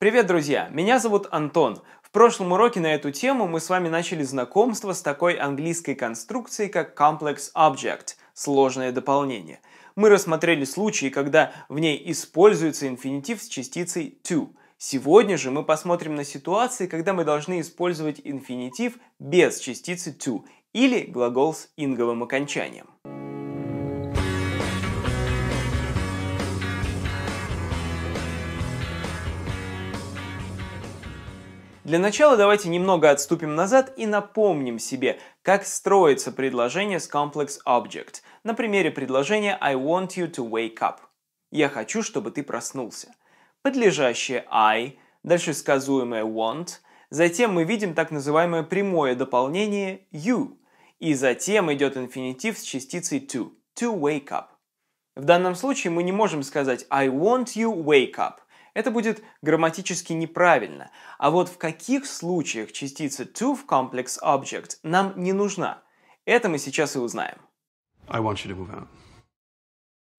Привет, друзья! Меня зовут Антон. В прошлом уроке на эту тему мы с вами начали знакомство с такой английской конструкцией, как complex object – сложное дополнение. Мы рассмотрели случаи, когда в ней используется инфинитив с частицей to. Сегодня же мы посмотрим на ситуации, когда мы должны использовать инфинитив без частицы to или глагол с инговым окончанием. Для начала давайте немного отступим назад и напомним себе, как строится предложение с complex object. На примере предложения I want you to wake up. Я хочу, чтобы ты проснулся. Подлежащее I, дальше сказуемое want, затем мы видим так называемое прямое дополнение you, и затем идет инфинитив с частицей to, to wake up. В данном случае мы не можем сказать I want you wake up – это будет грамматически неправильно. А вот в каких случаях частица to в complex object нам не нужна? Это мы сейчас и узнаем. I want you to move out.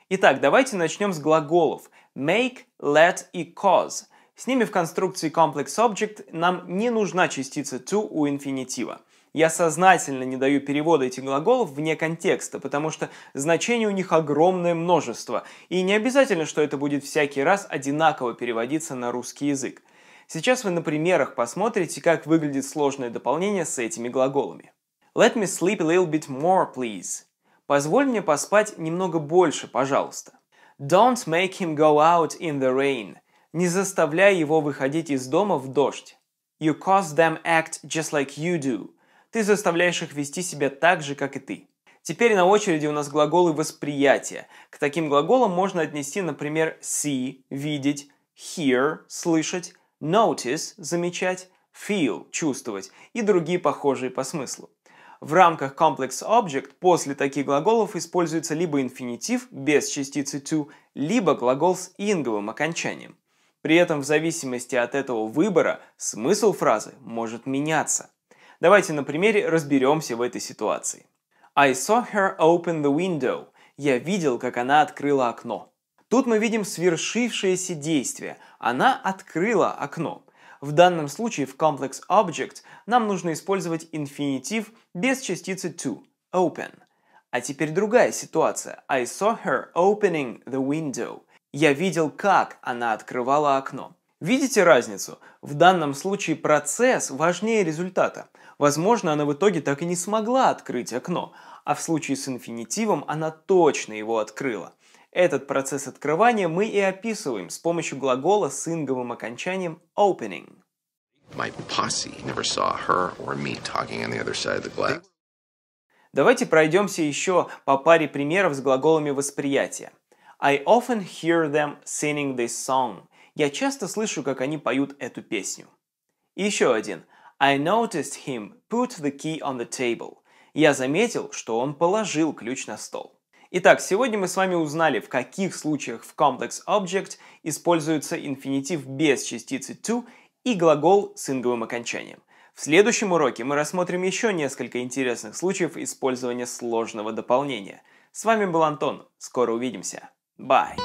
Итак, давайте начнем с глаголов make, let и cause. С ними в конструкции complex object нам не нужна частица to у инфинитива. Я сознательно не даю перевода этих глаголов вне контекста, потому что значение у них огромное множество, и не обязательно, что это будет всякий раз одинаково переводиться на русский язык. Сейчас вы на примерах посмотрите, как выглядит сложное дополнение с этими глаголами. Let me sleep a little bit more, please. Позволь мне поспать немного больше, пожалуйста. Don't make him go out in the rain. Не заставляй его выходить из дома в дождь. You cause them act just like you do. Ты заставляешь их вести себя так же, как и ты. Теперь на очереди у нас глаголы восприятия. К таким глаголам можно отнести, например, see – видеть, hear – слышать, notice – замечать, feel – чувствовать и другие похожие по смыслу. В рамках complex object после таких глаголов используется либо инфинитив без частицы to, либо глагол с инговым окончанием. При этом в зависимости от этого выбора смысл фразы может меняться. Давайте на примере разберемся в этой ситуации. I saw her open the window. Я видел, как она открыла окно. Тут мы видим свершившееся действие. Она открыла окно. В данном случае в Complex Object нам нужно использовать инфинитив без частицы to – open. А теперь другая ситуация. I saw her opening the window. Я видел, как она открывала окно. Видите разницу? В данном случае процесс важнее результата. Возможно, она в итоге так и не смогла открыть окно, а в случае с инфинитивом она точно его открыла. Этот процесс открывания мы и описываем с помощью глагола с инговым окончанием opening. Давайте пройдемся еще по паре примеров с глаголами восприятия. I often hear them singing this song – я часто слышу, как они поют эту песню. И еще один. I noticed him put the key on the table. Я заметил, что он положил ключ на стол. Итак, сегодня мы с вами узнали, в каких случаях в Complex Object используется инфинитив без частицы to и глагол с инговым окончанием. В следующем уроке мы рассмотрим еще несколько интересных случаев использования сложного дополнения. С вами был Антон, скоро увидимся. Bye!